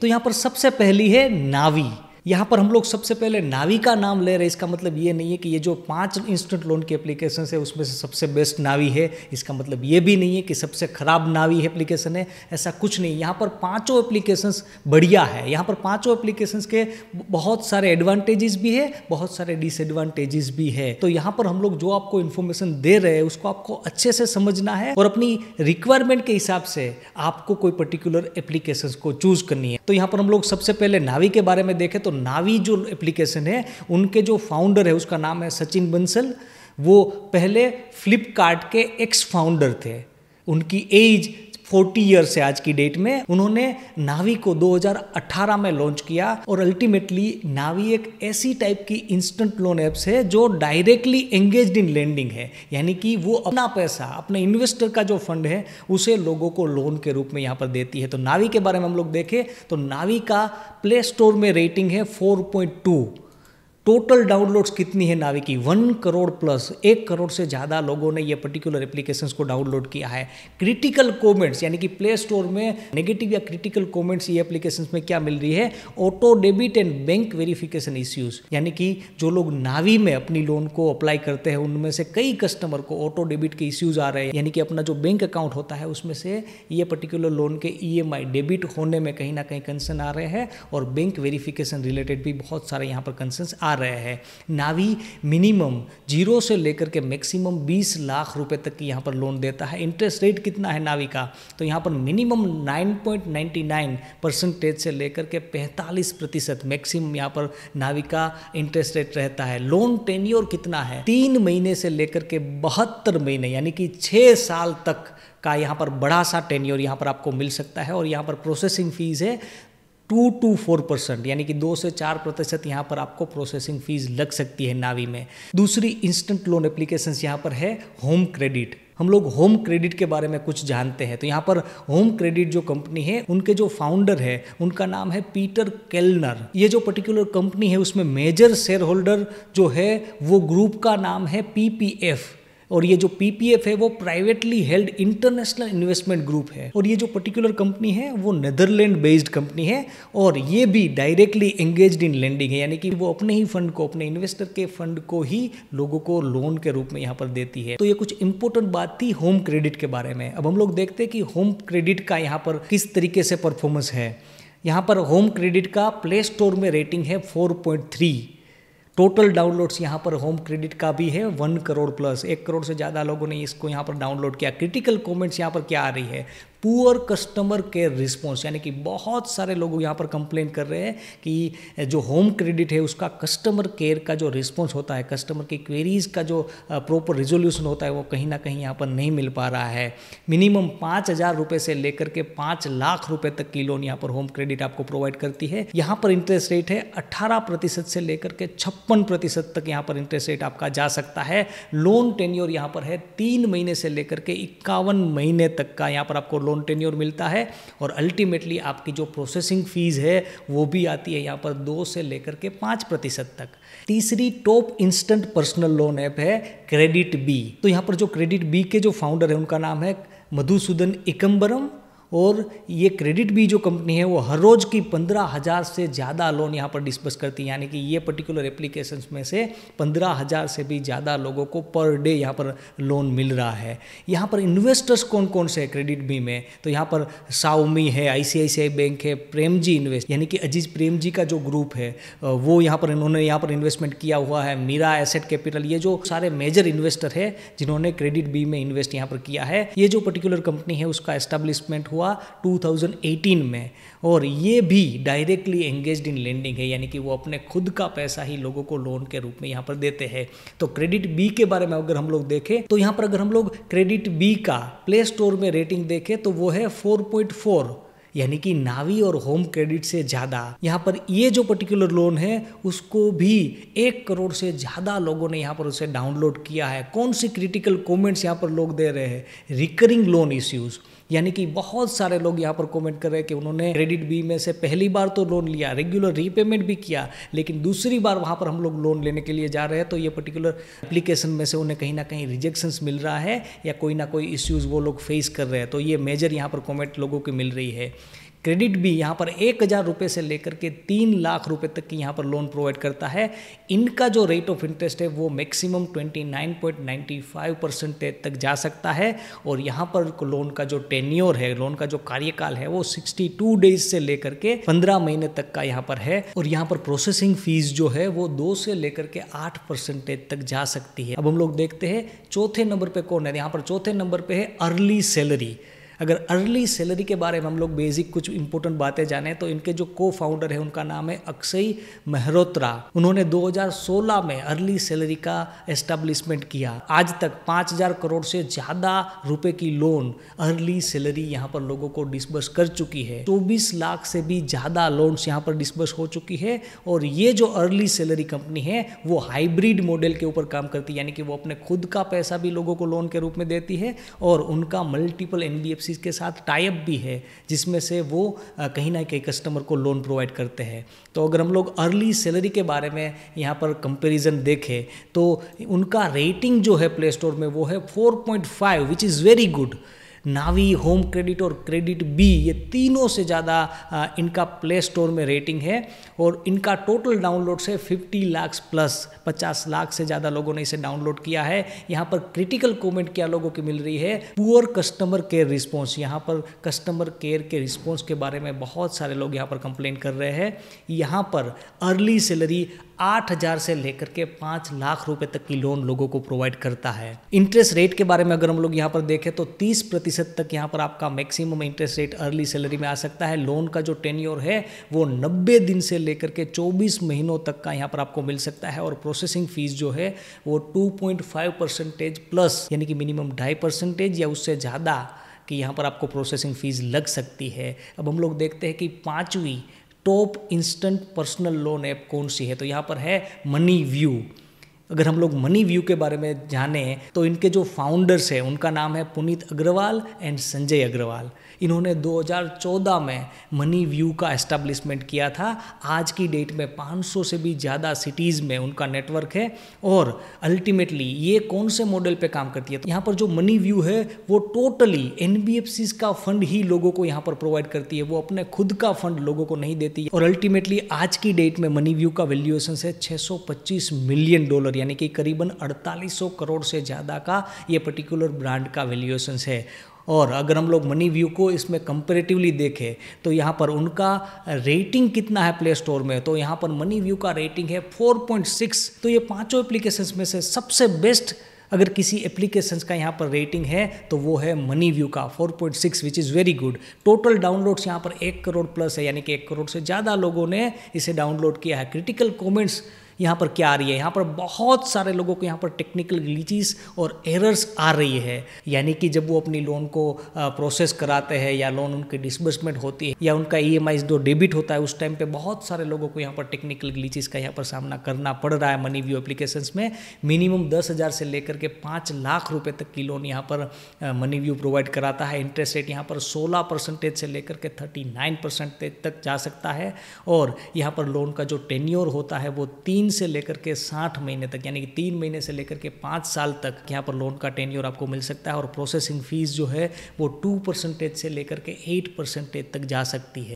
तो यहाँ पर सबसे पहली है नावी यहाँ पर हम लोग सबसे पहले नावी का नाम ले रहे हैं इसका मतलब ये नहीं है कि ये जो पांच इंस्टेंट लोन की एप्लीकेशन है उसमें से सबसे बेस्ट नावी है इसका मतलब ये भी नहीं है कि सबसे खराब नावी एप्लीकेशन है ऐसा कुछ नहीं यहाँ पर पांचों एप्लीकेशंस बढ़िया है यहाँ पर पांचों एप्लीकेशंस के बहुत सारे एडवांटेजेस भी है बहुत सारे डिसएडवांटेजेस भी है तो यहाँ पर हम लोग जो आपको इन्फॉर्मेशन दे रहे हैं उसको आपको अच्छे से समझना है और अपनी रिक्वायरमेंट के हिसाब से आपको कोई पर्टिकुलर एप्लीकेशन को चूज करनी है तो यहाँ पर हम लोग सबसे पहले नावी के बारे में देखें तो नावी जो एप्लीकेशन है उनके जो फाउंडर है उसका नाम है सचिन बंसल वो पहले फ्लिपकार्ट के एक्स फाउंडर थे उनकी एज 40 ईयर है आज की डेट में उन्होंने नावी को 2018 में लॉन्च किया और अल्टीमेटली नावी एक ऐसी टाइप की इंस्टेंट लोन एप्स है जो डायरेक्टली एंगेज इन लैंडिंग है यानी कि वो अपना पैसा अपने इन्वेस्टर का जो फंड है उसे लोगों को लोन के रूप में यहाँ पर देती है तो नावी के बारे में हम लोग देखें तो नावी का प्ले स्टोर में रेटिंग है फोर टोटल डाउनलोड्स कितनी है नावी की वन करोड़ प्लस एक करोड़ से ज़्यादा लोगों ने ये पर्टिकुलर एप्लीकेशन को डाउनलोड किया है क्रिटिकल कॉमेंट्स यानी कि प्ले स्टोर में नेगेटिव या क्रिटिकल कॉमेंट्स ये एप्लीकेशन में क्या मिल रही है auto debit and bank verification issues यानी कि जो लोग नावी में अपनी लोन को अप्लाई करते हैं उनमें से कई कस्टमर को ऑटो डेबिट के इश्यूज आ रहे हैं यानी कि अपना जो बैंक अकाउंट होता है उसमें से ये पर्टिकुलर लोन के ई e डेबिट होने में कहीं ना कहीं कंसर्न आ रहे हैं और बैंक वेरिफिकेशन रिलेटेड भी बहुत सारे यहाँ पर कंसर्न आ आ रहे हैं नावी मिनिमम जीरो से लेकर के मैक्सिमम 20 लाख रुपए तक की यहाँ पर लोन देता है इंटरेस्ट रेट कितना है नावी का तो यहाँ पर मिनिमम 9.99 परसेंटेज से लेकर के 45 प्रतिशत मैक्सिमम यहाँ पर नावी का इंटरेस्ट रेट रहता है लोन टेन्योर कितना है तीन महीने से लेकर के बहत्तर महीने यानी कि छः साल तक का यहाँ पर बड़ा सा टेन्योर यहाँ पर आपको मिल सकता है और यहाँ पर प्रोसेसिंग फीस है टू टू फोर परसेंट यानी कि दो से चार प्रतिशत यहाँ पर आपको प्रोसेसिंग फीस लग सकती है नावी में दूसरी इंस्टेंट लोन एप्लीकेशन यहाँ पर है होम क्रेडिट हम लोग होम क्रेडिट के बारे में कुछ जानते हैं तो यहाँ पर होम क्रेडिट जो कंपनी है उनके जो फाउंडर है उनका नाम है पीटर केलनर ये जो पर्टिकुलर कंपनी है उसमें मेजर शेयर होल्डर जो है वो ग्रुप का नाम है पीपीएफ और ये जो पीपीएफ है वो privately held international investment group है और ये जो पर्टिकुलर कंपनी है वो नेदरलैंड बेस्ड कंपनी है और ये भी डायरेक्टली एंगेज इन लैंडिंग है यानी कि वो अपने ही फंड को अपने इन्वेस्टर के फंड को ही लोगों को लोन के रूप में यहाँ पर देती है तो ये कुछ इंपॉर्टेंट बात थी होम क्रेडिट के बारे में अब हम लोग देखते हैं कि होम क्रेडिट का यहाँ पर किस तरीके से परफॉर्मेंस है यहाँ पर होम क्रेडिट का प्ले स्टोर में रेटिंग है 4.3 टोटल डाउनलोड्स यहाँ पर होम क्रेडिट का भी है वन करोड़ प्लस एक करोड़ से ज़्यादा लोगों ने इसको यहाँ पर डाउनलोड किया क्रिटिकल कमेंट्स यहाँ पर क्या आ रही है पुअर कस्टमर केयर रिस्पॉन्स यानी कि बहुत सारे लोग यहाँ पर कंप्लेन कर रहे हैं कि जो होम क्रेडिट है उसका कस्टमर केयर का जो रिस्पॉन्स होता है कस्टमर की क्वेरीज का जो प्रॉपर रिजोल्यूशन होता है वो कहीं ना कहीं यहाँ पर नहीं मिल पा रहा है मिनिमम पाँच हज़ार रुपये से लेकर के पाँच लाख रुपये तक की लोन यहाँ पर होम क्रेडिट आपको प्रोवाइड करती है यहाँ पर इंटरेस्ट रेट है अट्ठारह प्रतिशत से लेकर के छप्पन प्रतिशत तक यहाँ पर इंटरेस्ट रेट आपका जा सकता है लोन टेन्योर यहाँ पर है तीन महीने से लेकर के इक्यावन महीने तक का यहाँ पर आपको लोन लोन टेन्योर मिलता है और अल्टीमेटली आपकी जो प्रोसेसिंग फ़ीस है वो भी आती है यहाँ पर दो से लेकर के पाँच प्रतिशत तक तीसरी top instant personal loan app है क्रेडिट बी तो यहाँ पर जो क्रेडिट बी के जो फाउंडर है उनका नाम है मधुसूदन इकम्बरम और ये क्रेडिट भी जो कंपनी है वो हर रोज़ की पंद्रह हज़ार से ज़्यादा लोन यहाँ पर डिस्पस करती है यानी कि ये पर्टिकुलर एप्लीकेशंस में से पंद्रह हज़ार से भी ज़्यादा लोगों को पर डे यहाँ पर लोन मिल रहा है यहाँ पर इन्वेस्टर्स कौन कौन से है क्रेडिट बी में तो यहाँ पर साउमी है आईसीआईसीआई बैंक है प्रेम जी इन्वेस्ट यानी कि अजीज प्रेम जी का जो ग्रुप है वो यहाँ पर इन्होंने यहाँ पर इन्वेस्टमेंट किया हुआ है मीरा एसेट कैपिटल ये जो सारे मेजर इन्वेस्टर है जिन्होंने क्रेडिट बी में इन्वेस्ट यहाँ पर किया है ये जो पर्टिकुलर कंपनी है उसका एस्टेब्लिशमेंट हुआ हुआ 2018 में और ये भी डायरेक्टली एंगेज इन लेंडिंग है यानी कि वो अपने खुद का पैसा ही लोगों को लोन के रूप में यहाँ पर देते हैं तो क्रेडिट बी के बारे में अगर हम लोग देखें तो यहाँ पर अगर हम लोग क्रेडिट बी का प्ले स्टोर में रेटिंग देखें तो वो है फोर यानी कि नावी और होम क्रेडिट से ज़्यादा यहाँ पर ये जो पर्टिकुलर लोन है उसको भी एक करोड़ से ज़्यादा लोगों ने यहाँ पर उसे डाउनलोड किया है कौन सी क्रिटिकल कॉमेंट्स यहाँ पर लोग दे रहे हैं रिकरिंग लोन इश्यूज़ यानी कि बहुत सारे लोग यहाँ पर कमेंट कर रहे हैं कि उन्होंने क्रेडिट बी में से पहली बार तो लोन लिया रेगुलर रीपेमेंट भी किया लेकिन दूसरी बार वहाँ पर हम लोग लोन लेने के लिए जा रहे हैं तो ये पर्टिकुलर एप्लीकेशन में से उन्हें कहीं ना कहीं रिजेक्शंस मिल रहा है या कोई ना कोई इश्यूज़ वो लोग फेस कर रहे हैं तो ये मेजर यहाँ पर कॉमेंट लोगों की मिल रही है क्रेडिट भी यहाँ पर एक हज़ार रुपये से लेकर के तीन लाख रुपए तक की यहाँ पर लोन प्रोवाइड करता है इनका जो रेट ऑफ इंटरेस्ट है वो मैक्सिमम 29.95 परसेंट तक जा सकता है और यहाँ पर लोन का जो टेन्योर है लोन का जो कार्यकाल है वो 62 डेज से लेकर के 15 महीने तक का यहाँ पर है और यहाँ पर प्रोसेसिंग फीस जो है वो दो से लेकर के आठ परसेंटेज तक जा सकती है अब हम लोग देखते हैं चौथे नंबर पर कौन है यहाँ पर चौथे नंबर पर है अर्ली सैलरी अगर अर्ली सैलरी के बारे में हम लोग बेसिक कुछ इंपॉर्टेंट बातें जाने तो इनके जो को फाउंडर है उनका नाम है अक्षय मेहरोत्रा उन्होंने 2016 में अर्ली सैलरी का एस्टेब्लिशमेंट किया आज तक 5000 करोड़ से ज़्यादा रुपए की लोन अर्ली सैलरी यहाँ पर लोगों को डिसबर्स कर चुकी है चौबीस लाख से भी ज़्यादा लोन यहाँ पर डिसबर्स हो चुकी है और ये जो अर्ली सैलरी कंपनी है वो हाइब्रिड मॉडल के ऊपर काम करती है यानी कि वो अपने खुद का पैसा भी लोगों को लोन के रूप में देती है और उनका मल्टीपल एनबीएफ एनबीएफसी के साथ टाइप भी है जिसमें से वो कहीं ना कहीं कस्टमर को लोन प्रोवाइड करते हैं तो अगर हम लोग अर्ली सैलरी के बारे में यहाँ पर कंपेरिजन देखें तो उनका रेटिंग जो है प्ले स्टोर में वो है 4.5 which is very good Navi home credit और क्रेडिट बी ये तीनों से ज़्यादा इनका प्ले स्टोर में रेटिंग है और इनका टोटल डाउनलोड से 50 लाख प्लस 50 लाख से ज़्यादा लोगों ने इसे डाउनलोड किया है यहाँ पर क्रिटिकल कमेंट क्या लोगों की मिल रही है पुअर कस्टमर केयर रिस्पॉन्स यहाँ पर कस्टमर केयर के रिस्पॉन्स के बारे में बहुत सारे लोग यहाँ पर कंप्लेन कर रहे हैं यहाँ पर अर्ली सैलरी आठ हज़ार से लेकर के पाँच लाख रुपए तक की लोन लोगों को प्रोवाइड करता है इंटरेस्ट रेट के बारे में अगर हम लोग यहाँ पर देखें तो तीस प्रतिशत तक यहाँ पर आपका maximum interest rate early salary में आ सकता है लोन का जो टेन्योर है वो नब्बे दिन से लेकर के चौबीस महीनों तक का यहाँ पर आपको मिल सकता है और प्रोसेसिंग फीस जो है वो टू परसेंटेज प्लस यानी कि मिनिमम ढाई परसेंटेज या उससे ज़्यादा कि यहाँ पर आपको प्रोसेसिंग फ़ीस लग सकती है अब हम लोग देखते हैं कि पाँचवीं top instant personal loan app कौन सी है तो यहाँ पर है मनी व्यू अगर हम लोग मनी व्यू के बारे में जाने तो इनके जो फाउंडर्स हैं उनका नाम है पुनीत अग्रवाल एंड संजय अग्रवाल इन्होंने 2014 में मनी व्यू का एस्टेब्लिशमेंट किया था आज की डेट में 500 से भी ज़्यादा सिटीज़ में उनका नेटवर्क है और अल्टीमेटली ये कौन से मॉडल पे काम करती है तो यहाँ पर जो मनी व्यू है वो टोटली एन का फंड ही लोगों को यहाँ पर प्रोवाइड करती है वो अपने खुद का फंड लोगों को नहीं देती है और अल्टीमेटली आज की डेट में मनी व्यू का वैल्यूएशन है छः मिलियन डॉलर यानी कि करीबन अड़तालीस करोड़ से ज़्यादा का ये पर्टिकुलर ब्रांड का वैल्यूएशन है और अगर हम लोग मनी व्यू को इसमें कंपेरेटिवली देखें तो यहाँ पर उनका रेटिंग कितना है प्ले स्टोर में तो यहाँ पर मनी व्यू का रेटिंग है 4.6 तो ये पांचों एप्लीकेशंस में से सबसे बेस्ट अगर किसी एप्लीकेशन का यहाँ पर रेटिंग है तो वो है मनी व्यू का 4.6 point which is very good total downloads यहाँ पर एक करोड़ प्लस है यानी कि एक करोड़ से ज़्यादा लोगों ने इसे डाउनलोड किया है क्रिटिकल कॉमेंट्स यहाँ पर क्या आ रही है यहाँ पर बहुत सारे लोगों को यहाँ पर टेक्निकल रिलीजीज और एरर्स आ रही है यानी कि जब वो अपनी लोन को प्रोसेस कराते हैं या लोन उनकी डिसबर्समेंट होती है या उनका ई जो डेबिट होता है उस टाइम पर बहुत सारे लोगों को यहाँ पर टेक्निकल रिलीजीज का यहाँ पर सामना करना पड़ रहा है मनी व्यू एप्लीकेशन में मिनिमम दस हज़ार से लेकर के पाँच लाख रुपये तक की लोन यहाँ पर मनी व्यू प्रोवाइड कराता है इंटरेस्ट रेट यहाँ पर सोलह परसेंटेज से लेकर के थर्टी नाइन परसेंटेज तक जा सकता है और यहाँ पर लोन का जो टेन्योर होता है वो तीन से लेकर के साठ महीने तक यानी कि तीन महीने से लेकर के पाँच साल तक यहाँ पर लोन का टेन्योर आपको मिल सकता है और प्रोसेसिंग फ़ीस जो है वो टू परसेंटेज से लेकर के एट परसेंटेज तक जा सकती है